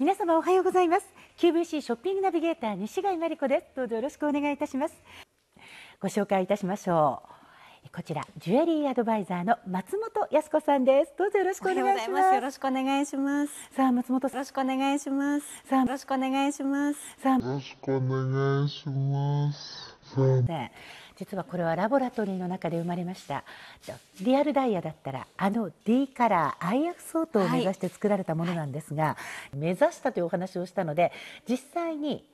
皆様おはようございます QVC ショッピングナビゲーター西貝真理子ですどうぞよろしくお願いいたしますご紹介いたしましょうこちらジュエリーアドバイザーの松本康子さんですどうぞよろしくお願いしますよろしくお願いしますさあ松本さんよろしくお願いしますさあよろしくお願いしますさあよろしくお願いしますさあね実はこれはラボラトリーの中で生まれましたリアルダイヤだったらあの D カラーア IF 相当を目指して作られたものなんですが、はい、目指したというお話をしたので実際に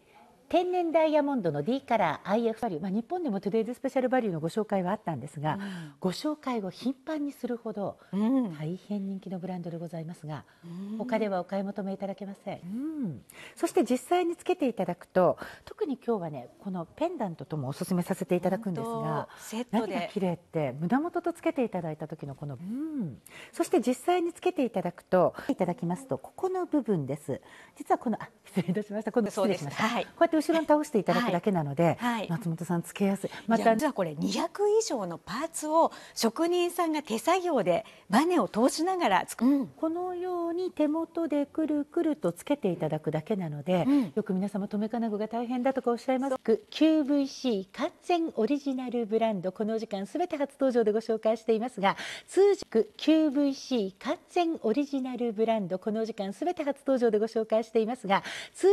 天然ダイヤモンドの D カラー IF バリュー、まあ、日本でもトゥデイズスペシャルバリューのご紹介はあったんですが、うん、ご紹介を頻繁にするほど大変人気のブランドでございますが、うん、他ではお買い求めいただけません、うん、そして実際につけていただくと特に今日はねこのペンダントともおすすめさせていただくんですが何が綺麗って胸元とつけていただいた時のこの、うん、そして実際につけていただくといただきますとここの部分です実はこのあ失礼いたしましたこの失礼しました、はい、こうやって後ろに倒していただくだけなので、はい、松本さんつけやすいまた実はこれ200以上のパーツを職人さんが手作業でバネを通しながら、うん、このように手元でくるくるとつけていただくだけなので、うん、よく皆様留め金具が大変だとかおっしゃいます QVC 完全オリジナルブランドこの時間すべて初登場でご紹介していますが通常 QVC 完全オリジナルブランドこの時間すべて初登場でご紹介していますが通